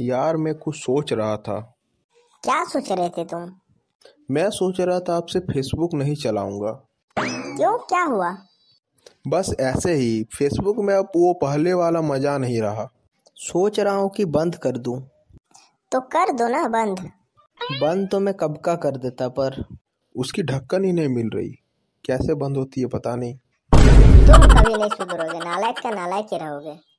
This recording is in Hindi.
यार मैं कुछ सोच रहा था क्या सोच रहे थे तुम मैं सोच रहा था आपसे फेसबुक नहीं चलाऊंगा क्यों क्या हुआ बस ऐसे ही फेसबुक में अब वो पहले वाला मजा नहीं रहा सोच रहा हूँ कि बंद कर दूं तो कर दो ना बंद बंद तो मैं कब का कर देता पर उसकी ढक्कन ही नहीं मिल रही कैसे बंद होती है पता नहीं तुम कभी नहीं सुधरोगे नालायक का नालायक ही रहोगे